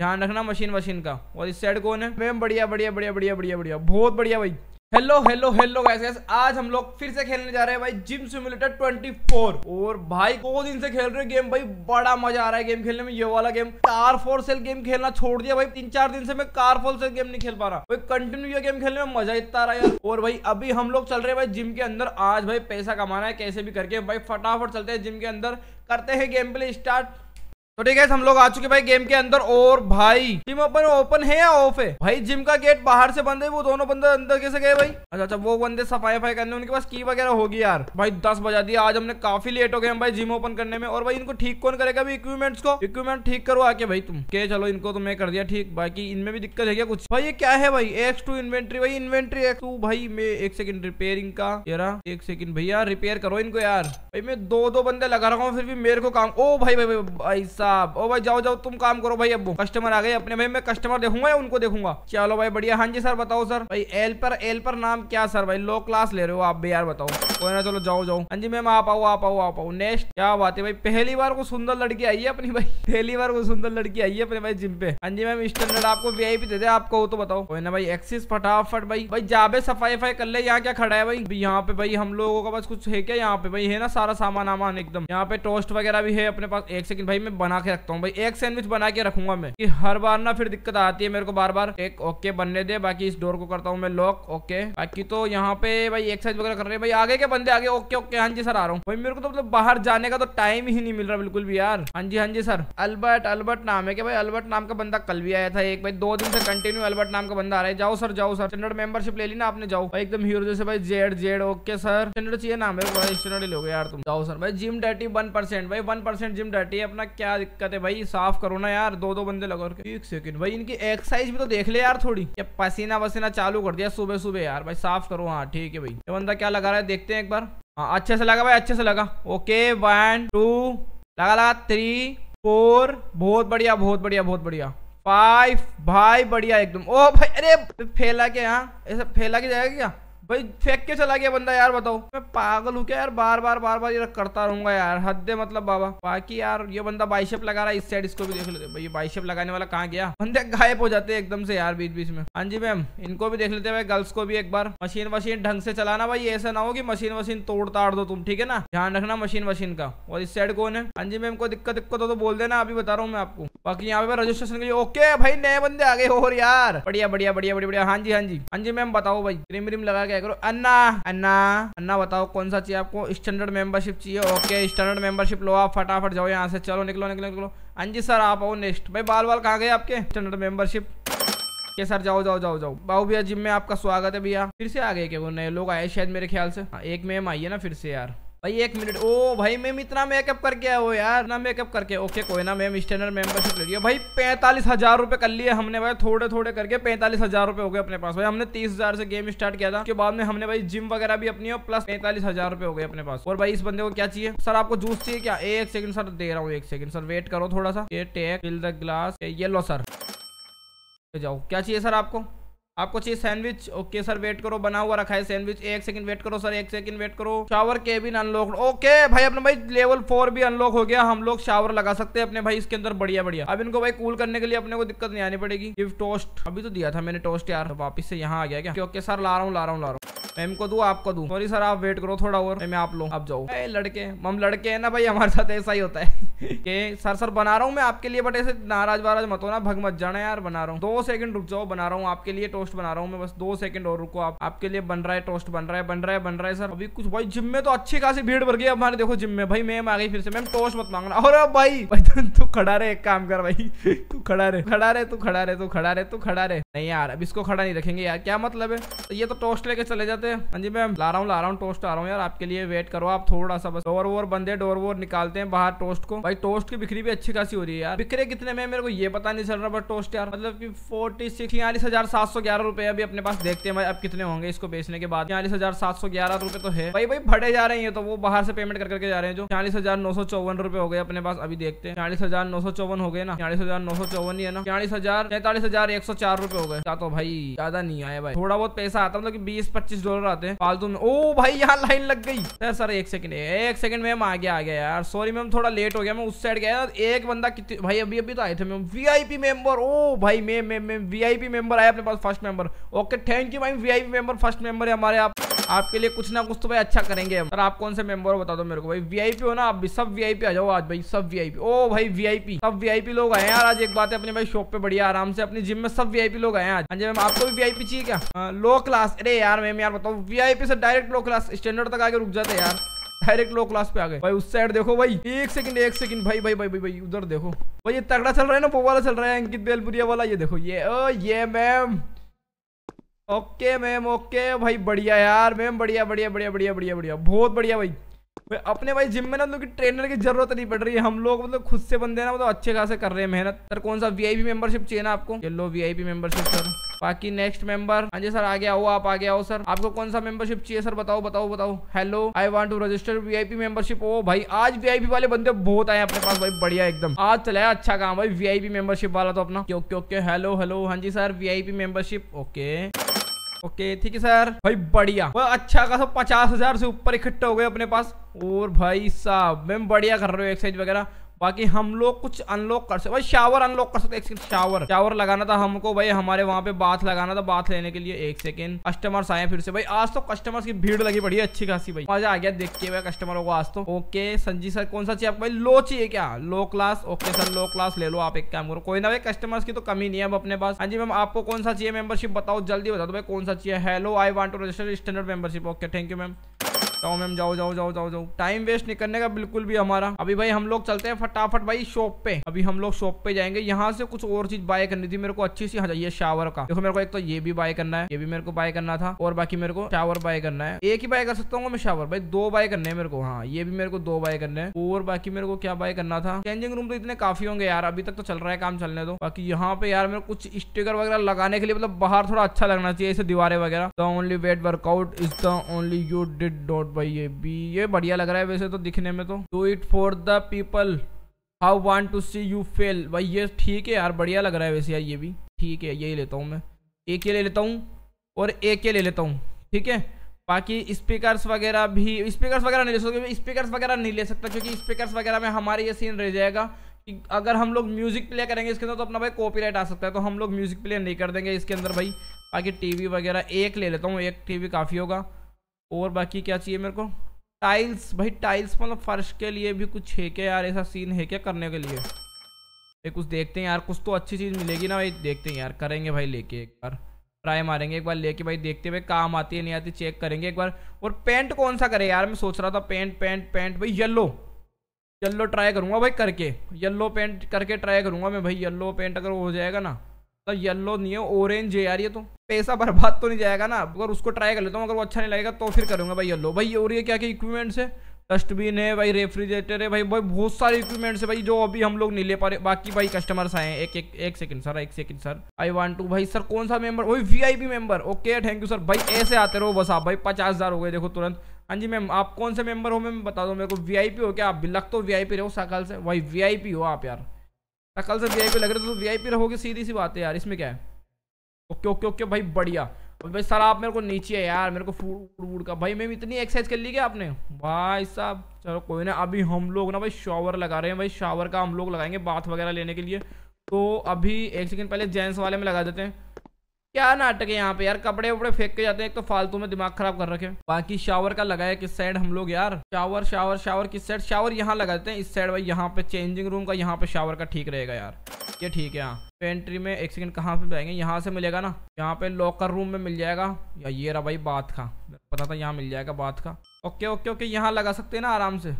ध्यान रखना machine machine का और इस साइड कौन है मैम बढ़िया बढ़िया बढ़िया बढ़िया बढ़िया बढ़िया बहुत बढ़िया भाई hello hello hello guys guys आज हम लोग फिर से खेलने जा रहे हैं भाई जिम सिमुलेटर 24 और भाई दो दिन से खेल रहे गेम भाई बड़ा मजा आ रहा है गेम खेलने में ये वाला game car for sale game खेलना छोड़ दिया भाई तीन चार दिन से मैं कार फोर सेल गेम नहीं खेल पा रहा भाई कंटिन्यू ये गेम खेलने में मजा इतना रहा यार और भाई अभी हम लोग चल रहे हैं भाई जिम के अंदर आज भाई पैसा कमाना है कैसे भी करके भाई फटाफट चलते हैं जिम के अंदर करते हैं गेम प्ले स्टार्ट तो ठीक है हम लोग आ चुके भाई गेम के अंदर और भाई जिम ओपन ओपन है या ऑफ है भाई जिम का गेट बाहर से बंद है वो दोनों बंदे अंदर कैसे गए भाई अच्छा अच्छा वो बंदे सफाई वफाई करने उनके पास की वगैरह होगी यार भाई दस बजा दिया आज हमने काफी लेट हो गए हम भाई जिम ओपन करने में और भाई इनको ठीक कौन करेगा अभी इक्विपमेंट्स को इक्विपमेंट ठीक करो आके भाई तुम के चलो इनको तो मैं कर दिया ठीक बाकी इनमें भी दिक्कत है कुछ भाई ये क्या है भाई एक्स टू इन्वेंट्री भाई इन्वेंट्री एक्स टू भाई मैं एक सेकंड रिपेयरिंग का यारा एक सेकंड भैया रिपेयर करो इनको यार भाई मैं दो दो बंदे लगा रहा हूँ फिर भी मेरे को काम ओ भाई भाई भाई ऐसा साहब ओ भाई जाओ जाओ तुम काम करो भाई अब कस्टमर आ गए अपने भाई मैं कस्टमर देखूंगा या उनको देखूंगा चलो भाई बढ़िया हाँ जी सर बताओ सर भाई एल पर एल पर नाम क्या सर भाई लो क्लास ले रहे हो आप भी यार बताओ कोई ना चलो जाओ जाओ हाँ जी मैम आप आओ आप आओ आप आओ नेक्स्ट क्या बात है भाई पहली बार को सुंदर लड़की आई है अपनी भाई पहली बार को सुंदर लड़की आई है अपने भाई जिम पे हाँ जी मैम स्टैंडर्ड आपको वी वीआईपी दे दे आपको तो बताओ कोई ना भाई एक्सिस फटाफट भाई भाई जाबे सफाई वफाई कर ले यहाँ क्या खड़ा है भाई यहाँ पे भाई हम लोगों का बस कुछ है क्या यहाँ पे भाई है ना सारा सामान वामान एकदम यहाँ पे टोस्ट वगैरह भी है अपने पास एक सेकंड भाई मैं बना बना के रखता हूँ भाई एक सैंडविच बना के रखूंगा मैं कि हर बार ना फिर दिक्कत आती है मेरे को बार बार एक ओके बनने दे बाकी इस डोर को करता हूँ मैं लॉक ओके बाकी तो यहाँ पे भाई एक्सरसाइज वगैरह कर रहे हैं भाई आगे के बंदे आगे ओके ओके हाँ जी सर आ रहा हूँ भाई मेरे को तो मतलब बाहर जाने का तो टाइम ही नहीं मिल रहा बिल्कुल भी यार हाँ जी हाँ जी सर अल्बर्ट अल्बर्ट नाम है क्या भाई अल्बर्ट नाम का बंदा कल भी आया था एक भाई दो दिन से कंटिन्यू अल्बर्ट नाम का बंदा आ रहा है जाओ सर जाओ सर स्टैंडर्ड मेंबरशिप ले ली ना आपने जाओ भाई एकदम हीरो जैसे भाई Z Z okay sir standard चाहिए नाम है भाई स्टैंडर्ड ही लोगे यार तुम जाओ सर भाई जिम डर्टी वन परसेंट भाई वन परसेंट जिम डर्टी है अपना क्या दिक्कत है भाई साफ करो ना यार दो दो बंदे लगा के एक सेकंड भाई इनकी एक्सरसाइज भी तो देख ले यार थोड़ी ये पसीना वसीना चालू कर दिया सुबह सुबह यार भाई साफ करो हाँ ठीक है भाई ये बंदा क्या लगा रहा है देखते हैं एक बार हाँ अच्छे से लगा भाई अच्छे से लगा ओके वन टू लगा लगा थ्री फोर बहुत बढ़िया बहुत बढ़िया बहुत बढ़िया फाइव भाई बढ़िया एकदम ओ भाई अरे फैला के यहाँ ऐसा फैला के जाएगा क्या भाई फेंक के चला गया बंदा यार बताओ मैं पागल हूँ क्या यार बार बार बार बार ये करता रहूंगा यार हद मतलब बाबा बाकी यार ये बंदा बाइशप लगा रहा है इस साइड इसको भी देख लेते भाई ये लगाने वाला कहाँ गया बंदे गायब हो जाते हैं एकदम से यार बीच बीच में हाँ जी मैम इनको भी देख लेते भाई गर्ल्स को भी एक बार मशीन वशीन ढंग से चलाना भाई ऐसा ना हो कि मशीन वशीन तोड़ ताड़ दो तुम ठीक है ना ध्यान रखना मशीन वशीन का और इस साइड कौन है हाँ जी मैम को दिक्कत दिक्कत हो तो बोल देना अभी बता रहा हूँ मैं आपको बाकी यहाँ पे रजिस्ट्रेशन करिए ओके भाई नए बंदे आगे हो यार बढ़िया बढ़िया बढ़िया बढ़िया बढ़िया हाँ जी हाँ जी हाँ जी मैम बताओ भाई क्रीम व्रीम लगा के जाया करो अन्ना अन्ना अन्ना बताओ कौन सा चाहिए आपको स्टैंडर्ड मेंबरशिप चाहिए ओके स्टैंडर्ड मेंबरशिप लो आप फटाफट जाओ यहाँ से चलो निकलो निकलो निकलो हाँ जी सर आप आओ नेक्स्ट भाई बाल बाल कहाँ गए आपके स्टैंडर्ड मेंबरशिप के सर जाओ जाओ जाओ जाओ बाबू भैया जिम में आपका स्वागत है भैया फिर से आ गए क्या नए लोग आए शायद मेरे ख्याल से हाँ, एक मैम आई है ना फिर से यार भाई एक मिनट ओ भाई मैम इतना मेकअप करके आया हो यार ना मेकअप करके ओके कोई ना मैम स्टैंडर्ड मेंबरशिप ले लिया भाई पैंतालीस हजार रुपए कर लिए हमने भाई थोड़े थोड़े करके पैंतालीस हजार रुपए हो गए अपने पास भाई हमने तीस हजार से गेम स्टार्ट किया था उसके बाद में हमने भाई जिम वगैरह भी अपनी हो प्लस पैंतालीस हजार रुपये हो गए अपने पास और भाई इस बंदे को क्या चाहिए सर आपको जूस चाहिए क्या एक सेकंड सर दे रहा हूँ एक सेकंड सर वेट करो थोड़ा सा ये टेक फिल द ग्लास ये लो सर जाओ क्या चाहिए सर आपको आपको चाहिए सैंडविच ओके सर वेट करो बना हुआ रखा है सैंडविच एक सेकंड वेट करो सर एक सेकंड वेट करो शावर केबिन अनलॉक ओके भाई अपने भाई लेवल फोर भी अनलॉक हो गया हम लोग शावर लगा सकते हैं अपने भाई इसके अंदर बढ़िया बढ़िया अब इनको भाई कूल करने के लिए अपने को दिक्कत नहीं आनी पड़ेगी गिफ्ट टोस्ट अभी तो दिया था मैंने टोस्ट यार वापिस से यहाँ आ गया क्या ओके सर ला रहा हूँ ला रहा हूँ ला रहा हूँ मैम को दू आपको दू सॉरी सर आप वेट करो थोड़ा और मैं आप लो आप जाओ ए, लड़के मम लड़के है ना भाई हमारे साथ ऐसा ही होता है के सर सर बना रहा हूँ मैं आपके लिए बट ऐसे नाराज वाराज मत हो ना भग मत जाना यार बना रहा हूँ दो सेकंड रुक जाओ बना रहा हूँ आपके लिए टोस्ट बना रहा हूँ मैं बस दो सेकंड और रुको आप आपके लिए बन रहा है टोस्ट बन रहा है बन रहा है बन रहा है सर अभी कुछ भाई जिम में तो अच्छी खासी भीड़ भर गई हमारे देखो जिम में भाई मैम आ गई फिर से मैम टोस्ट मत मांगना और भाई तू खड़ा रहे एक काम कर भाई तू खड़ा रहे खड़ा रहे तू खड़ा रहे तू खड़ा रहे तू खड़ा रहे नहीं यार अब इसको खड़ा नहीं रखेंगे यार क्या मतलब है ये तो टोस्ट लेके चले जाते सकते हाँ जी मैम ला रहा हूँ ला रहा हूँ टोस्ट आ रहा हूँ यार आपके लिए वेट करो आप थोड़ा सा बस डोर वोर बंदे डोर वोर निकालते हैं बाहर टोस्ट को भाई टोस्ट की बिक्री भी अच्छी खासी हो रही है यार बिक्रे कितने में मेरे को ये पता नहीं चल रहा बट टोस्ट यार मतलब की फोर्टी सिक्स छियालीस हजार सात सौ ग्यारह रुपए अभी अपने पास देखते हैं भाई अब कितने होंगे इसको बेचने के बाद छियालीस हजार सात सौ ग्यारह रुपए तो है भाई भाई भड़े जा रहे हैं तो वो बाहर से पेमेंट करके जा रहे हैं जो छियालीस हजार नौ सौ चौवन रुपए हो गए अपने पास अभी देखते हैं छियालीस हजार नौ सौ चौवन हो गए ना छियालीस हजार नौ सौ चौवन ही है ना छियालीस हजार सैंतालीस हजार एक सौ चार रुपए हो गए तो भाई ज्यादा नहीं आया भाई थोड़ा बहुत पैसा आता मतलब बीस पच्चीस डॉलर और रहा थे फालतू में ओ भाई यहाँ लाइन लग गई सर सर एक सेकंड एक सेकंड मैम आ गया आ गया यार सॉरी मैम थोड़ा लेट हो गया मैं उस साइड गया एक बंदा कितनी भाई अभी अभी तो आए थे मैम वीआईपी मेंबर ओ भाई ma'am ma'am ma'am VIP member आया अपने पास first member okay thank you भाई वीआईपी मेंबर फर्स्ट मेंबर है हमारे आप आपके लिए कुछ ना कुछ तो भाई अच्छा करेंगे और आप कौन से मेंबर बता दो मेरे को भाई वीआईपी हो ना आप भी सब वीआईपी आ जाओ आज भाई सब वीआईपी ओ भाई वीआईपी सब वीआईपी लोग आए यार आज एक बात है अपने भाई शॉप पे बढ़िया आराम से अपनी जिम में सब वीआईपी लोग आए आज हाँ जी मैम आपको भी वीआईपी चाहिए क्या लो हाँ, क्लास अरे यार मैम यार बताओ वीआईपी से डायरेक्ट लो क्लास स्टैंडर्ड तक आके रुक जाते यार डायरेक्ट लो क्लास पे आ गए भाई उस साइड देखो भाई एक सेकंड एक सेकंड भाई भाई भाई भाई, भाई उधर देखो भाई ये तगड़ा चल रहा है ना वो वाला चल रहा है अंकित बेलपुरिया वाला ये देखो ये ओ ये मैम ओके मैम ओके भाई बढ़िया यार मैम बढ़िया बढ़िया बढ़िया बढ़िया बढ़िया बढ़िया बहुत बढ़िया भाई अपने भाई जिम में ना मतलब कि ट्रेनर की जरूरत नहीं पड़ रही है हम लोग मतलब खुद से बंदे ना मतलब अच्छे खासे कर रहे हैं मेहनत सर कौन सा वीआईपी मेंबरशिप चाहिए ना आपको ये लो वीआईपी मेंबरशिप सर बाकी नेक्स्ट मेंबर हाँ जी सर आगे आओ आप आगे आओ सर आपको कौन सा मेंबरशिप चाहिए सर बताओ बताओ बताओ hello I want to register VIP membership ओ भाई आज वीआईपी वाले बंदे बहुत आए अपने पास भाई बढ़िया एकदम आज चलाया अच्छा काम भाई वीआईपी मेंबरशिप वाला तो अपना ओके ओके हेलो हेलो हाँ जी sir VIP membership okay okay ठीक है सर भाई बढ़िया वह अच्छा खासा पचास हजार से ऊपर इकट्ठा हो गए अपने पास और भाई साहब मैम बढ़िया कर रहे हो एक्सरसाइज वगैरह बाकी हम लोग कुछ अनलॉक कर सकते भाई शावर अनलॉक कर सकते एक सेकंड शावर शावर लगाना था हमको भाई हमारे वहाँ पे बाथ लगाना था बाथ लेने के लिए एक सेकंड कस्टमर्स आए फिर से भाई आज तो कस्टमर्स की भीड़ लगी पड़ी है अच्छी खासी भाई मजा आ गया देख के भाई कस्टमरों को आज तो ओके संजी सर कौन सा चाहिए आपको भाई लो चाहिए क्या low class okay sir low class ले लो आप एक काम करो कोई ना भाई कस्टमर्स की तो कमी नहीं है अब अपने पास हाँ जी मैम आपको कौन सा चाहिए मेंबरशिप बताओ जल्दी बता दो भाई कौन सा चाहिए hello I want to register standard membership okay thank you ma'am जाओ मैम जाओ जाओ जाओ जाओ जाओ टाइम वेस्ट नहीं करने का बिल्कुल भी हमारा अभी भाई हम लोग चलते हैं फटाफट भाई शॉप पे अभी हम लोग शॉप पे जाएंगे यहाँ से कुछ और चीज बाय करनी थी मेरे को अच्छी सी हाँ ये शावर का देखो मेरे को एक तो ये भी बाय करना है ये भी मेरे को बाय करना था और बाकी मेरे को शावर बाय करना है एक ही बाय कर सकता हूँ मैं शावर भाई दो बाय करने मेरे को हाँ ये भी मेरे को दो बाय करने हैं और बाकी मेरे को क्या बाय करना था चेंजिंग रूम तो इतने काफी होंगे यार अभी तक तो चल रहा है काम चलने दो बाकी यहाँ पे यार मेरे कुछ स्टिकर वगैरह लगाने के लिए मतलब बाहर थोड़ा अच्छा लगना चाहिए ऐसे वगैरह the only weight workout is the only you did dot road मतलब भाई ये भी ये बढ़िया लग रहा है वैसे तो दिखने में तो do it for the people how want to see you fail भाई ये ठीक है यार बढ़िया लग रहा है वैसे यार ये भी ठीक है यही लेता हूँ मैं एक ये ले लेता हूँ और एक ये ले लेता हूँ ठीक है बाकी स्पीकर्स वगैरह भी स्पीकर्स वगैरह नहीं ले सकते स्पीकर्स वगैरह नहीं ले सकता क्योंकि स्पीकर्स वगैरह में हमारे ये सीन रह जाएगा कि अगर हम लोग म्यूज़िक प्ले करेंगे इसके अंदर तो अपना भाई कॉपीराइट आ सकता है तो हम लोग म्यूज़िक प्ले नहीं कर देंगे इसके अंदर भाई बाकी टीवी वगैरह एक ले लेता हूँ एक टीवी काफ़ी होगा और बाकी क्या चाहिए मेरे को टाइल्स भाई टाइल्स मतलब फर्श के लिए भी कुछ है क्या यार ऐसा सीन है क्या करने के लिए भाई कुछ देखते हैं यार कुछ तो अच्छी चीज़ मिलेगी ना भाई देखते हैं यार करेंगे भाई लेके एक बार ट्राई मारेंगे एक बार लेके भाई देखते भाई काम आती है नहीं आती चेक करेंगे एक बार और पेंट कौन सा करें यार मैं सोच रहा था पेंट पेंट पेंट भाई येल्लो येल्लो ट्राई करूँगा भाई करके येल्लो पेंट करके ट्राई करूँगा मैं भाई येल्लो पेंट अगर हो जाएगा ना तो येल्लो नहीं है ऑरेंज है यार ये तो पैसा बर्बाद तो नहीं जाएगा ना अगर उसको ट्राई कर लेता हूँ अगर वो अच्छा नहीं लगेगा तो फिर करूँगा भाई येलो भाई और ये क्या क्या इक्विपमेंट्स है डस्टबिन है भाई रेफ्रिजरेटर है भाई भाई बहुत सारे इक्विपमेंट्स है भाई जो अभी हम लोग नहीं ले पा रहे बाकी भाई कस्टमर्स आए हैं एक एक एक सेकंड सर एक second sir I want to भाई सर कौन सा मेंबर वही VIP member okay thank you sir भाई ऐसे आते रहो बस आप भाई पचास हज़ार हो गए देखो तुरंत हाँ जी मैम आप कौन से मेंबर हो मैम बता दो मेरे को पी हो क्या आप लग तो पी रहो सकल से भाई पी हो आप यार सकल से पी लग रहे हो तो पी रहोगे सीधी सी बात है यार इसमें क्या है ओके ओके ओके भाई बढ़िया भाई सर आप मेरे को नीचे है यार मेरे को फूड वूड का भाई मैं इतनी एक्सरसाइज कर ली क्या आपने भाई साहब चलो कोई ना अभी हम लोग ना भाई शॉवर लगा रहे हैं भाई शावर का हम लोग लगाएंगे बाथ वगैरह लेने के लिए तो अभी एक सेकेंड पहले जेंट्स वाले में लगा देते हैं क्या नाटक है यहाँ पे यार कपड़े वपड़े फेंक के जाते हैं एक तो फालतू में दिमाग खराब कर रखे बाकी शावर का लगाया किस साइड हम लोग यार शावर शावर शावर किस साइड शावर यहाँ लगाते हैं इस साइड भाई यहाँ पे चेंजिंग रूम का यहाँ पे शावर का ठीक रहेगा यार ये ठीक है यहाँ पेंट्री में एक सेकंड कहाँ पे जाएंगे यहाँ से मिलेगा ना यहाँ पे लॉकर रूम में मिल जाएगा या ये रहा भाई बात का पता था यहाँ मिल जाएगा बात का ओके ओके ओके यहाँ लगा सकते हैं ना आराम से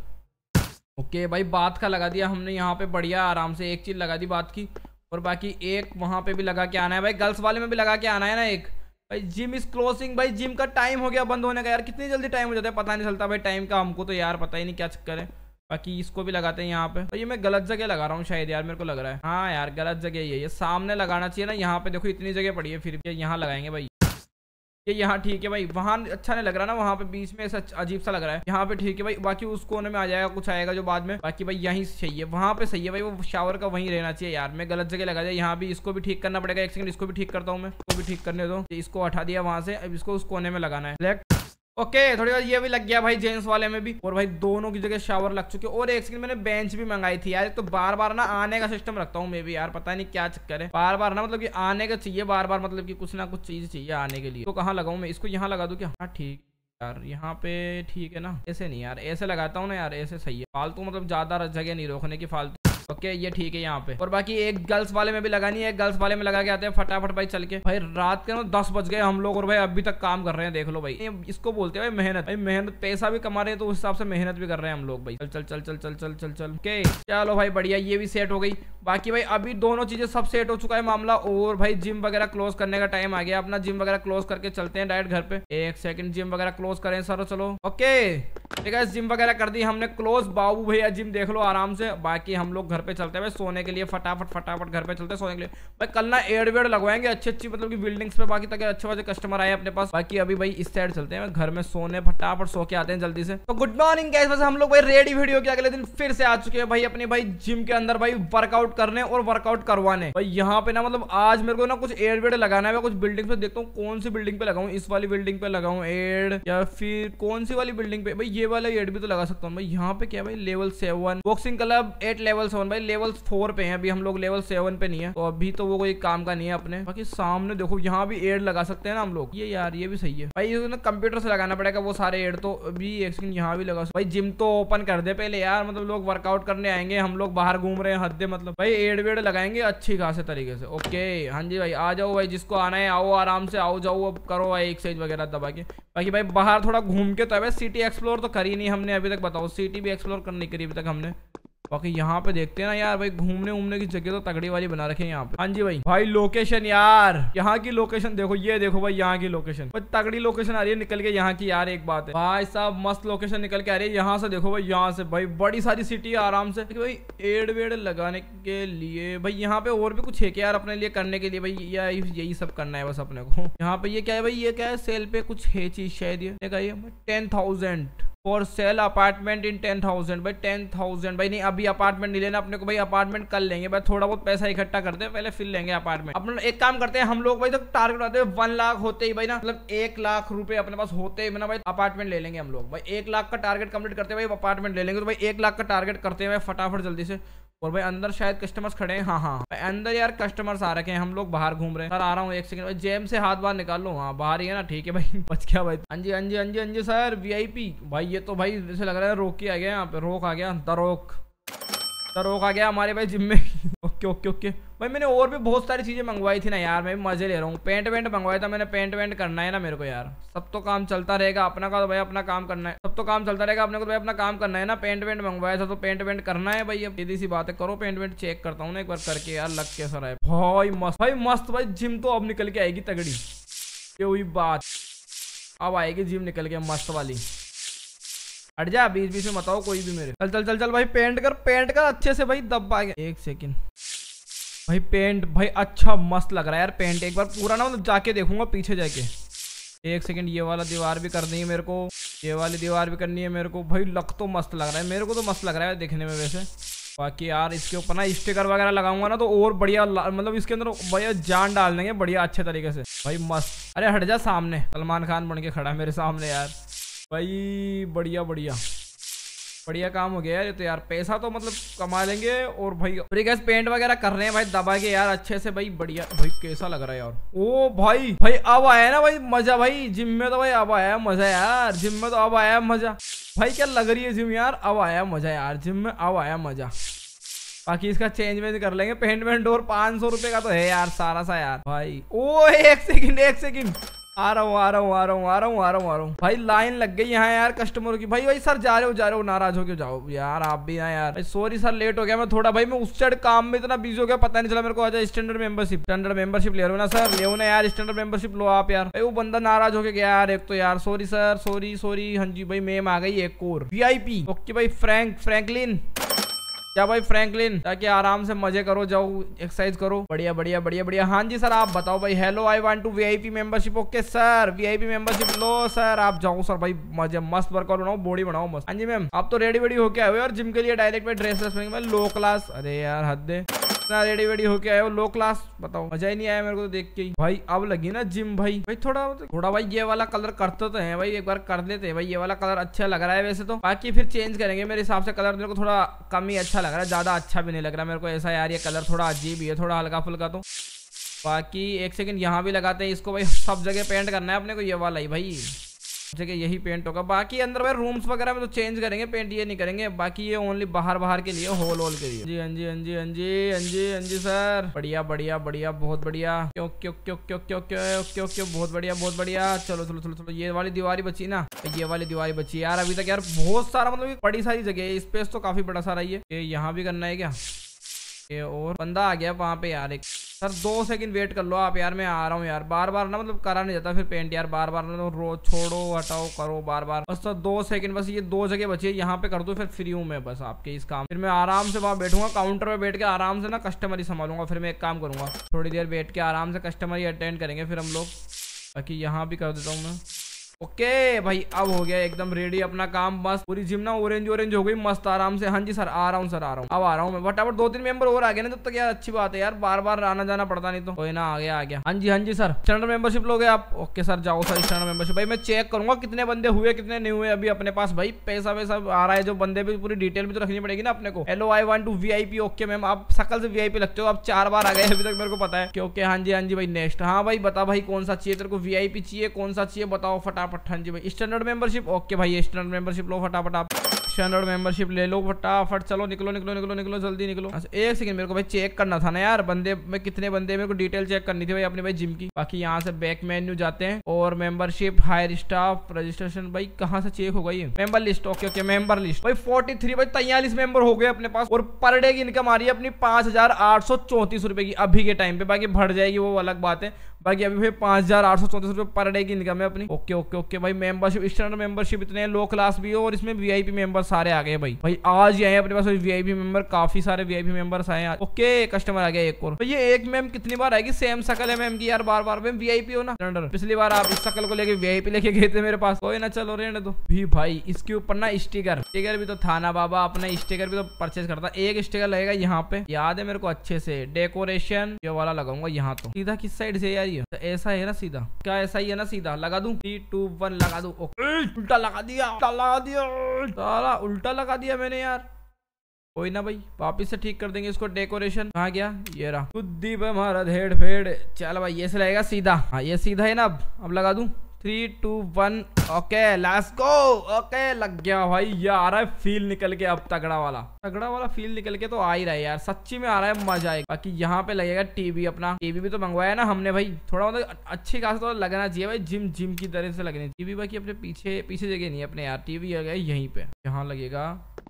ओके भाई बात का लगा दिया हमने यहाँ पे बढ़िया आराम से एक चीज़ लगा दी बात की और बाकी एक वहाँ पे भी लगा के आना है भाई गर्ल्स वाले में भी लगा के आना है ना एक भाई जिम इज क्लोजिंग भाई जिम का टाइम हो गया बंद होने का यार कितनी जल्दी टाइम हो जाता है पता नहीं चलता भाई टाइम का हमको तो यार पता ही नहीं क्या चक्कर है बाकी इसको भी लगाते हैं यहाँ पे तो ये मैं गलत जगह लगा रहा हूँ शायद यार मेरे को लग रहा है हाँ यार गलत जगह ये ये सामने लगाना चाहिए ना यहाँ पे देखो इतनी जगह पड़ी है फिर भी यहाँ लगाएंगे भाई ये यहाँ ठीक है भाई वहाँ अच्छा नहीं लग रहा ना वहाँ पे बीच में ऐसा अजीब सा लग रहा है यहाँ पे ठीक है भाई बाकी उस कोने में आ जाएगा कुछ आएगा जो बाद में बाकी भाई यहीं है वहाँ पे सही है भाई वो शावर का वहीं रहना चाहिए यार मैं गलत जगह लगा जाए यहाँ भी इसको भी ठीक करना पड़ेगा एक सेकंड इसको भी ठीक करता हूँ मैं इसको भी ठीक करने दो इसको हटा दिया वहाँ से अब इसको उस कोने में लगाना है ओके okay, थोड़ी बहुत ये भी लग गया भाई जेंट्स वाले में भी और भाई दोनों की जगह शावर लग चुके और एक सेकंड मैंने बेंच भी मंगाई थी यार तो बार बार ना आने का सिस्टम रखता हूँ मैं भी यार पता नहीं क्या चक्कर है बार बार ना मतलब कि आने का चाहिए बार बार मतलब कि कुछ ना कुछ चीज चाहिए आने के लिए तो कहाँ लगाऊ मैं इसको यहाँ लगा दू की हाँ ठीक यार यहाँ पे ठीक है ना ऐसे नहीं यार ऐसे लगाता हूँ ना यार ऐसे सही है फालतू मतलब ज्यादा जगह नहीं रोकने की फालतू ओके ये ठीक है यहाँ पे और बाकी एक गर्ल्स वाले में भी लगानी है गर्ल्स वाले में लगा के आते हैं फटाफट भाई चल के भाई रात के दस बज गए हम लोग और भाई अभी तक काम कर रहे हैं देख लो भाई इसको बोलते हैं भाई मेहनत भाई मेहनत पैसा भी कमा रहे हैं तो उस हिसाब से मेहनत भी कर रहे हैं हम लोग भाई चल चल चल चल चल चल चल चल के चलो भाई बढ़िया ये भी सेट हो गई बाकी भाई अभी दोनों चीजें सब सेट हो चुका है मामला और भाई जिम वगैरह क्लोज करने का टाइम आ गया अपना जिम वगैरह क्लोज करके चलते हैं डायरेक्ट घर पे एक सेकंड जिम वगैरह क्लोज करें सर चलो ओके जिम वगैरह कर दी हमने क्लोज बाबू भैया जिम देख लो आराम से बाकी हम लोग घर पे चलते हैं भाई सोने के लिए फटाफट फटाफट घर पे चलते हैं सोने के लिए भाई कल ना एड वेड लगवाएंगे अच्छी अच्छी मतलब कि बिल्डिंग्स पे बाकी तक अच्छे वाले कस्टमर आए अपने पास बाकी अभी भाई इस साइड चलते हैं घर में सोने फटाफट सो के आते हैं जल्दी से तो गुड मॉर्निंग कैसे बस हम लोग भाई रेडी वीडियो के अगले दिन फिर से आ चुके हैं भाई अपने भाई जिम के अंदर भाई वर्कआउट करने और वर्कआउट करवाने भाई यहाँ पे ना मतलब आज मेरे को ना कुछ एड वेड लगाना है कुछ बिल्डिंग पे देखता हूँ कौन सी बिल्डिंग पे लगाऊ इस वाली बिल्डिंग पे लगाऊ एड या फिर कौन सी वाली बिल्डिंग पे भाई ये वाला एड भी तो लगा सकता हूँ भाई यहाँ पे क्या भाई level seven boxing club eight level seven seven भाई लेवल फोर पे है अभी हम लोग लेवल सेवन पे नहीं है तो अभी तो वो कोई काम का नहीं है अपने बाकी सामने देखो यहाँ भी एड लगा सकते हैं ना हम लोग ये यार ये भी सही है भाई ये ना कंप्यूटर से लगाना पड़ेगा वो सारे एड तो अभी एक सेकंड यहाँ भी लगा भाई जिम तो ओपन कर दे पहले यार मतलब लोग वर्कआउट करने आएंगे हम लोग बाहर घूम रहे हैं हद्दे मतलब भाई एड वेड लगाएंगे अच्छी खासे तरीके से ओके हाँ जी भाई आ जाओ भाई जिसको आना है आओ आराम से आओ जाओ अब करो भाई एक्सरसाइज वगैरह दबा के बाकी भाई बाहर थोड़ा घूम के तो है सिटी एक्सप्लोर तो करी नहीं हमने अभी तक बताओ सिटी भी एक्सप्लोर करने करी अभी तक हमने बाकी यहाँ पे देखते हैं ना यार भाई घूमने उमने की जगह तो तगड़ी वाली बना रखे यहाँ पे हाँ जी भाई भाई लोकेशन यार यहाँ की लोकेशन देखो ये देखो भाई यहाँ की लोकेशन भाई तगड़ी लोकेशन आ रही है निकल के यहाँ की यार एक बात है भाई साहब मस्त लोकेशन निकल के आ रही है यहाँ से देखो भाई यहाँ से भाई बड़ी सारी सिटी है आराम से भाई एड वेड लगाने के लिए भाई यहाँ पे और भी कुछ है क्या यार अपने लिए करने के लिए भाई यही सब करना है बस अपने को यहाँ पे ये क्या है भाई ये क्या है सेल पे कुछ है चीज शायद ये ten thousand for sale apartment in ten thousand भाई टेन थाउजेंड भाई नहीं अभी अपार्टमेंट नहीं लेना अपने को भाई अपार्टमेंट कर लेंगे भाई थोड़ा बहुत पैसा इकट्ठा करते हैं पहले फिर लेंगे अपार्टमेंट अपन एक काम करते हैं हम लोग भाई तो टारगेट होते हैं वन लाख होते ही भाई ना मतलब एक लाख रुपए अपने पास होते ही ना भाई अपार्टमेंट ले लेंगे हम लोग भाई एक लाख का टारगेट कम्प्लीट करते भाई अपार्टमेंट ले लेंगे तो भाई एक लाख का टारगेट करते हैं भाई फटाफट जल्दी से और भाई अंदर शायद कस्टमर्स खड़े हैं हाँ, हाँ हाँ भाई अंदर यार कस्टमर्स आ रखे हैं हम लोग बाहर घूम रहे हैं सर आ रहा हूँ एक सेकंड भाई जेम से हाथ बाहर निकाल लो हाँ बाहर ही है ना ठीक है भाई बच गया भाई हाँ जी हाँ जी हाँ जी हाँ जी सर वीआईपी भाई ये तो भाई जैसे लग रहा है रोक के आ गया यहाँ पे रोक आ गया द रोक द रोक आ गया हमारे भाई जिम में ओके ओके ओके भाई मैंने और भी बहुत सारी चीज़ें मंगवाई थी ना यार मैं मज़े ले रहा हूँ पेंट वेंट मंगवाया था मैंने पेंट वेंट करना है ना मेरे को यार सब तो काम चलता रहेगा अपना का तो भाई अपना काम करना है सब तो काम चलता रहेगा अपने को तो भाई अपना काम करना है ना पेंट वेंट मंगवाया था तो पेंट वेंट करना है भाई अब सीधी सी बात है करो पेंट वेंट चेक करता हूँ ना एक बार करके यार लग के सर है भाई मस्त भाई मस्त भाई जिम तो अब निकल के आएगी तगड़ी ये हुई बात अब आएगी जिम निकल के मस्त वाली हट जा बीच बीच में बताओ कोई भी मेरे चल चल चल चल भाई पेंट कर पेंट कर अच्छे से भाई दबा गया एक सेकेंड भाई पेंट भाई अच्छा मस्त लग रहा है यार पेंट एक बार पूरा ना मतलब जाके देखूंगा पीछे जाके एक सेकंड ये वाला दीवार भी करनी है मेरे को ये वाली दीवार भी करनी है मेरे को भाई लग तो मस्त लग रहा है मेरे को तो मस्त लग रहा है देखने में वैसे बाकी यार इसके ऊपर ना स्टिकर वगैरह लगाऊंगा ना तो और बढ़िया मतलब इसके अंदर बढ़िया जान डाल देंगे बढ़िया अच्छे तरीके से भाई मस्त अरे हट जा सामने सलमान खान बन के खड़ा है मेरे सामने यार भाई बढ़िया बढ़िया बढ़िया काम हो गया यार ये तो यार पैसा तो मतलब कमा लेंगे और भाई और गैस पेंट वगैरह कर रहे हैं भाई दबा के यार अच्छे से भाई बढ़िया भाई कैसा लग रहा है यार ओ भाई भाई अब आया ना भाई मजा भाई जिम में तो भाई अब आया मजा यार जिम में तो अब आया मजा भाई क्या लग रही है जिम यार अब आया मजा यार जिम में अब आया मजा बाकी इसका चेंज वेंज कर लेंगे पेंट वेंट और पांच सौ रुपए का तो है यार सारा सा यार भाई ओ एक सेकंड एक सेकंड आ रहा हूँ आ रहा हूँ आ रहा हूँ आ रहा हूँ आ रहा हूँ आ रहा हूँ भाई लाइन लग गई यहाँ यार कस्टमर की भाई भाई सर जा रहे हो जा रहे हो नाराज हो क्यों जाओ यार आप भी यहाँ यार सॉरी सर लेट हो गया मैं थोड़ा भाई मैं उस चढ़ काम में इतना बिजी हो गया पता नहीं चला मेरे को आज स्टैंडर्ड मेंबरशिप स्टैंडर्ड मेंबरशिप ले रहे हो ना सर ले ना यार स्टैंडर्ड मेंबरशिप लो आप यार वो बंदा नाराज हो गया यार एक तो यार सॉरी सर सॉरी सॉरी हाँ जी भाई मेम आ गई एक और वी आई पी ओके भाई फ्रेंक फ्रेंकलिन क्या भाई फ्रैंकलिन ताकि आराम से मजे करो जाओ एक्सरसाइज करो बढ़िया बढ़िया बढ़िया बढ़िया हाँ जी सर आप बताओ भाई hello I want to VIP membership okay sir VIP membership लो सर आप जाओ सर भाई मजे मस्त वर्कआउट बनाओ बॉडी बनाओ मस्त हाँ जी मैम आप तो रेडी वेडी होके आए हो और जिम के लिए डायरेक्ट में ड्रेस ड्रेस लो क्लास अरे यार हद दे इतना रेडी वेडी होके आया लो क्लास बताओ मजा ही नहीं आया मेरे को तो देख के भाई अब लगी ना जिम भाई भाई थोड़ा थोड़ा भाई ये वाला कलर करते तो है भाई एक बार कर लेते हैं भाई ये वाला कलर अच्छा लग रहा है वैसे तो बाकी फिर चेंज करेंगे मेरे हिसाब से कलर मेरे को थोड़ा कम ही अच्छा लग रहा है ज्यादा अच्छा भी नहीं लग रहा मेरे को ऐसा यार ये कलर थोड़ा अजीब ही है थोड़ा हल्का फुल्का तो बाकी एक सेकंड यहाँ भी लगाते हैं इसको भाई सब जगह पेंट करना है अपने को ये वाला ही भाई जगह यही पेंट होगा बाकी अंदर भाई रूम्स वगैरह में तो चेंज करेंगे पेंट ये नहीं करेंगे बाकी ये ओनली बाहर बाहर के लिए होल होल के लिए जी हाँ जी हाँ जी हाँ जी हाँ जी हाँ जी सर बढ़िया बढ़िया बढ़िया बहुत बढ़िया क्यों क्यों क्यों क्यों क्यों क्यों क्यों क्यों बहुत बढ़िया बहुत बढ़िया चलो चलो चलो चलो ये वाली दीवारी बची ना ये वाली दीवारी बची यार अभी तक यार बहुत सारा मतलब बड़ी सारी जगह है स्पेस तो काफी बड़ा सारा ही है यहाँ भी करना है क्या ये और बंदा आ गया वहाँ पे यार एक सर दो सेकंड वेट कर लो आप यार मैं आ रहा हूँ यार बार बार ना मतलब करा नहीं जाता फिर पेंट यार बार बार मतलब रो छोड़ो हटाओ करो बार बार बस सर दो सेकंड बस ये दो जगह बचिए यहाँ पे कर दो फिर फ्री हूँ मैं बस आपके इस काम फिर मैं आराम से वहाँ बैठूंगा काउंटर पर बैठ के आराम से ना कस्टमर ही संभालूंगा फिर मैं एक काम करूंगा थोड़ी देर बैठ के आराम से कस्टमर ही अटेंड करेंगे फिर हम लोग बाकी यहाँ भी कर देता हूँ मैं ओके भाई अब हो गया एकदम रेडी अपना काम बस पूरी जिम ना ऑरेंज ऑरेंज हो गई मस्त आराम से हाँ जी सर आ रहा हूँ सर आ रहा हूँ अब आ रहा हूँ मैं बटाफट दो तीन मेंबर और आ गए ना तब तक यार अच्छी बात है यार बार बार आना जाना पड़ता नहीं तो कोई ना आ गया आ गया हाँ जी हाँ जी सर स्टैंडर्ड मेंबरशिप लोगे आप ओके सर जाओ सर स्टैंडर्ड मेंबरशिप भाई मैं चेक करूंगा कितने बंदे हुए कितने नहीं हुए अभी अपने पास भाई पैसा वैसा आ रहा है जो बंदे भी पूरी डिटेल भी तो रखनी पड़ेगी ना अपने को hello I want to V I P okay ma'am आप सकल से वी आई पी लगते हो आप चार बार आ गए अभी तक मेरे को पता है ओके हाँ जी हाँ जी भाई नेक्स्ट हाँ भाई बता भाई कौन सा चाहिए तेरे को वी आई पी चाहिए कौन सा चाहिए बताओ फटाफट फटाफट हाँ जी भाई स्टैंडर्ड मेंबरशिप ओके भाई स्टैंडर्ड मेंबरशिप लो फटाफट आप स्टैंडर्ड मेंबरशिप ले लो फटाफट चलो निकलो निकलो निकलो निकलो जल्दी निकलो अच्छा एक सेकंड मेरे को भाई चेक करना था ना यार बंदे में कितने बंदे मेरे को डिटेल चेक करनी थी भाई अपने भाई जिम की बाकी यहाँ से बैक मेन्यू जाते हैं और मेंबरशिप हायर स्टाफ रजिस्ट्रेशन भाई कहाँ से चेक हो गई member list okay okay member list भाई फोर्टी थ्री भाई तैयालीस मेंबर हो गए अपने पास और पर डे की इनकम आ रही है अपनी पांच हजार आठ सौ चौंतीस रुपए की अभी के टाइम पे बाकी बढ़ जाएगी वो अलग बात है बाकी अभी भाई पांच हज़ार आठ सौ चौंतीस रुपए पर डे की इनकम है अपनी ओके ओके ओके भाई मेंबरशिप स्टैंडर्ड मेंबरशिप इतने लो क्लास भी हो और इसमें वीआईपी मेंबर सारे आ गए भाई भाई आज ये अपने पास वीआईपी मेंबर काफी सारे वीआईपी मेंबर्स आए ओके कस्टमर आ गया एक और ये एक मैम कितनी बार आएगी सेम शकल है मैम की यार बार बार मैम वीआईपी हो ना पिछली बार आप इस शकल को आई वीआईपी लेके गए थे मेरे पास कोई ना चलो रेड दो भी भाई इसके ऊपर ना स्टिकर स्टिकर भी तो था ना बाबा अपना स्टिकर भी तो परचेज करता एक स्टिकर लगेगा यहाँ पे याद है मेरे को अच्छे से डेकोरेशन ये वाला लगाऊंगा यहाँ तो सीधा किस साइड से यार है ये तो ऐसा है ना सीधा क्या ऐसा ही है ना सीधा लगा दू थ्री टू वन लगा दू उल्टा लगा दिया उल्टा लगा दिया उल्टा लगा दिया मैंने यार कोई ना भाई वापिस से ठीक कर देंगे इसको डेकोरेशन आ गया ये रहा खुद दीप हमारा धेड़ फेड़ चल भाई ये से रहेगा सीधा हाँ ये सीधा है ना अब अब लगा दू three two one okay last go okay लग गया भाई ये आ रहा है फील निकल के अब तगड़ा वाला तगड़ा वाला फील निकल के तो आ ही रहा है यार सच्ची में आ रहा है मजा आएगा बाकी यहाँ पे लगेगा टीवी अपना टीवी भी तो मंगवाया ना हमने भाई थोड़ा मतलब अच्छी खास तो लगना चाहिए भाई जिम जिम की तरह से लगनी टीवी बाकी अपने पीछे पीछे जगह नहीं अपने यार टीवी आ गया यहीं पे यहाँ लगेगा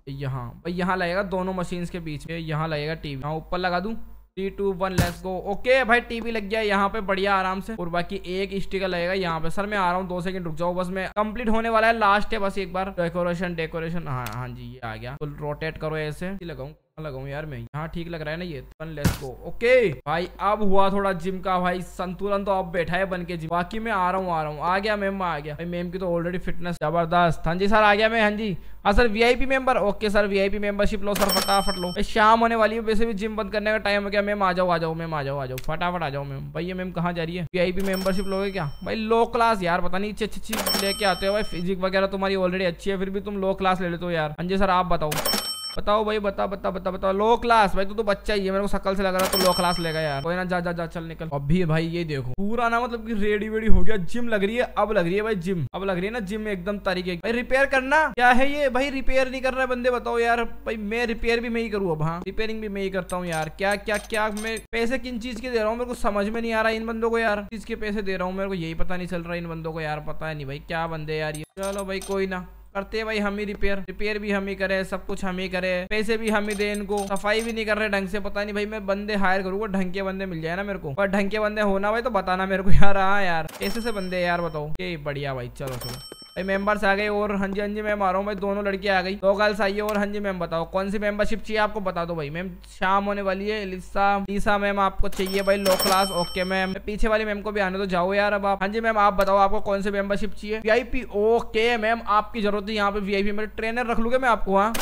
यहाँ भाई यहाँ लगेगा दोनों मशीन के बीच में यहाँ लगेगा टीवी यहाँ ऊपर लगा दू three two one let's go okay भाई टीवी लग गया यहाँ पे बढ़िया आराम से और बाकी एक स्टिकर लगेगा यहाँ पे सर मैं आ रहा हूँ दो सेकंड रुक जाओ बस मैं कंप्लीट होने वाला है लास्ट है बस एक बार डेकोरेशन डेकोरेशन हाँ हाँ जी ये आ गया फुल रोटेट करो ऐसे लगाऊ लगाऊं यार मैं यहाँ ठीक लग रहा है ना ये वन लेट्स गो ओके भाई अब हुआ थोड़ा जिम का भाई संतुलन तो अब बैठा है बन के जिम बाकी मैं आ रहा हूँ आ रहा हूँ आ गया मैम आ गया भाई मैम की तो ऑलरेडी फिटनेस जबरदस्त हाँ जी सर आ गया मैं हाँ जी हाँ sir VIP member okay sir VIP membership लो सर फटाफट लो शाम होने वाली है वैसे भी जिम बंद करने का टाइम हो गया मैम आ जाओ आ जाओ मैम आ जाओ आ जाओ फटाफट आ जाओ मैम भाई ये मैम कहाँ जा रही है वीआईपी मेंबरशिप लोगे क्या भाई लो क्लास यार पता नहीं अच्छी अच्छी लेके आते हो भाई फिजिक वगैरह तुम्हारी ऑलरेडी अच्छी है फिर भी तुम लो क्लास ले लेते हो यार हाँ जी सर आप बताओ बताओ भाई बता बता बता बता लो क्लास भाई तो तू तो बच्चा ही है मेरे को सकल से लग रहा है तो लो क्लास लेगा यार कोई ना जा जा जा चल निकल अभी भाई ये देखो पूरा ना मतलब कि रेडी वेडी हो गया जिम लग रही है अब लग रही है भाई जिम अब लग रही है ना जिम एकदम तरीके भाई रिपेयर करना क्या है ये भाई रिपेयर नहीं कर रहे बंदे बताओ यार भाई मैं रिपेयर भी मैं ही करूँ अब हाँ रिपेयरिंग भी मैं ही करता हूँ यार क्या क्या क्या मैं पैसे किन चीज के दे रहा हूँ मेरे को समझ में नहीं आ रहा इन बंदों को यार चीज के पैसे दे रहा हूँ मेरे को यही पता नहीं चल रहा इन बंदों को यार पता नहीं भाई क्या बंदे यार ये चलो भाई कोई ना करते भाई हम ही रिपेयर रिपेयर भी हम ही करे सब कुछ हम ही करे पैसे भी हम ही दे इनको सफाई भी नहीं कर रहे ढंग से पता नहीं भाई मैं बंदे हायर करूंगा ढंग के बंदे मिल जाए ना मेरे को पर ढंग के बंदे होना भाई तो बताना मेरे को यार हाँ यार ऐसे से बंदे यार बताओ ये बढ़िया भाई चलो चलो भाई मेंबर्स आ गए और हाँ जी हाँ जी मैम आ रहा हूँ भाई दोनों लड़की आ गई दो गर्ल्स आई है और हाँ जी मैम बताओ कौन सी मेंबरशिप चाहिए आपको बता दो भाई मैम शाम होने वाली है लिस्सा लिसा मैम आपको चाहिए भाई लो क्लास ओके मैम पीछे वाली मैम को भी आने तो जाओ यार अब आप हाँ जी मैम आप बताओ आपको कौन सी मेंबरशिप चाहिए वी ओके मैम आपकी जरूरत है यहाँ पे वी मेरे ट्रेनर रख लूंगे मैं आपको वहाँ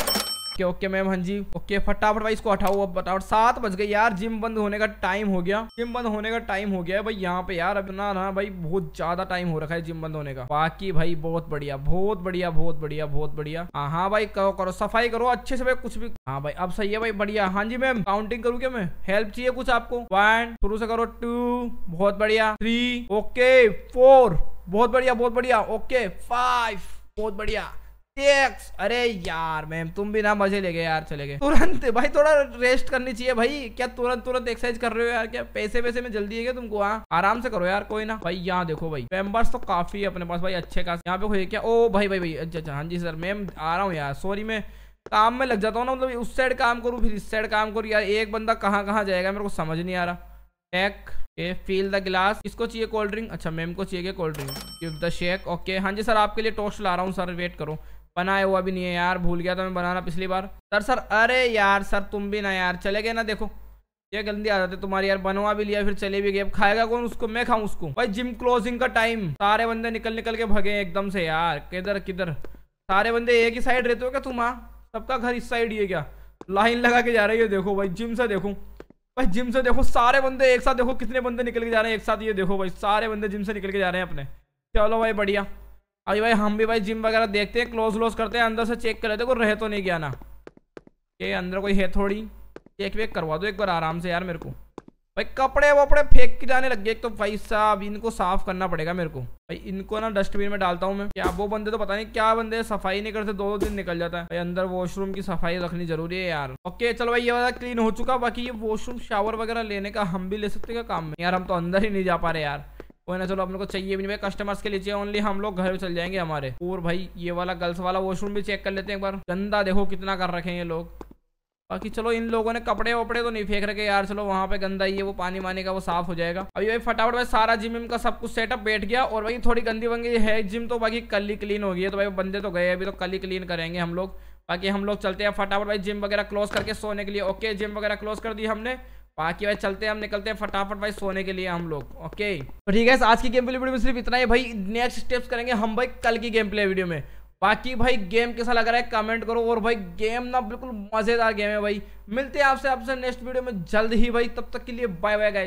ओके ओके मैम हाँ जी ओके फटाफट भाई इसको हटाओ अब बताओ सात बज गए यार जिम बंद होने का टाइम हो गया जिम बंद होने का टाइम हो गया भाई यहाँ पे यार अब ना ना भाई बहुत ज्यादा टाइम हो रखा है जिम बंद होने का बाकी भाई बहुत बढ़िया बहुत बढ़िया बहुत बढ़िया बहुत बढ़िया हाँ, हाँ भाई करो करो सफाई करो अच्छे से भाई कुछ भी हाँ भाई अब सही है भाई बढ़िया हाँ जी मैम काउंटिंग करूँ क्या मैं हेल्प चाहिए कुछ आपको वन शुरू से करो टू बहुत बढ़िया थ्री ओके फोर बहुत बढ़िया बहुत बढ़िया ओके फाइव बहुत बढ़िया टेक्स अरे यार मैम तुम भी ना मजे ले गए यार चले गए तुरंत भाई थोड़ा रेस्ट करनी चाहिए भाई क्या तुरंत तुरंत एक्सरसाइज कर रहे हो यार क्या पैसे वैसे में जल्दी है क्या तुमको हाँ आराम से करो यार कोई ना भाई यहाँ देखो भाई मेम्बर्स तो काफी है अपने पास भाई अच्छे खास यहाँ पे हो क्या ओ भाई भाई भाई अच्छा अच्छा हाँ जी सर मैम आ रहा हूँ यार सॉरी मैं काम में लग जाता हूँ ना मतलब उस साइड काम करूँ फिर इस साइड काम करूँ यार एक बंदा कहाँ कहाँ जाएगा मेरे को समझ नहीं आ रहा take a feel the glass इसको चाहिए कोल्ड ड्रिंक अच्छा मैम को चाहिए cold drink give the shake okay हाँ जी सर आपके लिए टोस्ट ला रहा हूँ सर वेट करो बनाया हुआ भी नहीं है यार भूल गया था मैं बनाना पिछली बार सर सर अरे यार सर तुम भी ना यार चले गए ना देखो ये गलती आ जाती तुम्हारी यार बनवा भी लिया फिर चले भी गए अब खाएगा कौन उसको मैं खाऊं उसको भाई जिम क्लोजिंग का टाइम सारे बंदे निकल निकल के भगे एकदम से यार किधर किधर सारे बंदे एक ही साइड रहते हो क्या तुम आ हाँ? सबका घर इस साइड ही है क्या लाइन लगा के जा रही है देखो भाई जिम से देखो भाई जिम से देखो सारे बंदे एक साथ देखो कितने बंदे निकल के जा रहे हैं एक साथ ये देखो भाई सारे बंदे जिम से निकल के जा रहे हैं अपने चलो भाई बढ़िया अभी भाई हम भी भाई जिम वगैरह देखते हैं क्लोज क्लोज करते हैं अंदर से चेक कर लेते कोई रह तो नहीं गया ना ये अंदर कोई है थोड़ी चेक वेक करवा दो एक बार आराम से यार मेरे को भाई कपड़े वपड़े फेंक के जाने लग गए एक तो भाई साहब इनको साफ करना पड़ेगा मेरे को भाई इनको ना डस्टबिन में डालता हूँ मैं क्या वो बंदे तो पता नहीं क्या बंदे सफाई नहीं करते दो दो दिन निकल जाता है भाई अंदर वॉशरूम की सफाई रखनी जरूरी है यार ओके चलो भाई ये वाला क्लीन हो चुका बाकी ये वॉशरूम शावर वगैरह लेने का हम भी ले सकते का काम में यार हम तो अंदर ही नहीं जा पा रहे यार कोई ना चलो अपने को चाहिए भी नहीं भाई कस्टमर्स के लिए ओनली हम लोग घर चल जाएंगे हमारे और भाई ये वाला गर्ल्स वाला वॉशरूम भी चेक कर लेते हैं एक बार गंदा देखो कितना कर रखे हैं ये लोग बाकी चलो इन लोगों ने कपड़े वपड़े तो नहीं फेंक रखे यार चलो वहाँ पे गंदा ही है वो पानी वानी का वो साफ हो जाएगा अभी भाई फटाफट भाई सारा जिम का सब कुछ सेटअप बैठ गया और भाई थोड़ी गंदी वंगी है जिम तो बाकी कल ही क्लीन हो गई है तो भाई बंदे तो गए अभी तो कल ही क्लीन करेंगे हम लोग बाकी हम लोग चलते हैं फटाफट भाई जिम वगैरह क्लोज करके सोने के लिए ओके जिम वगैरह क्लोज कर दी हमने बाकी भाई चलते हैं हम निकलते हैं फटाफट भाई सोने के लिए हम लोग ओके तो ठीक है आज की गेम प्ले वीडियो में सिर्फ इतना ही भाई नेक्स्ट स्टेप्स करेंगे हम भाई कल की गेम प्ले वीडियो में बाकी भाई गेम कैसा लग रहा है कमेंट करो और भाई गेम ना बिल्कुल मज़ेदार गेम है भाई मिलते हैं आपसे आपसे नेक्स्ट वीडियो में जल्द ही भाई तब तक के लिए बाय बाय गाइस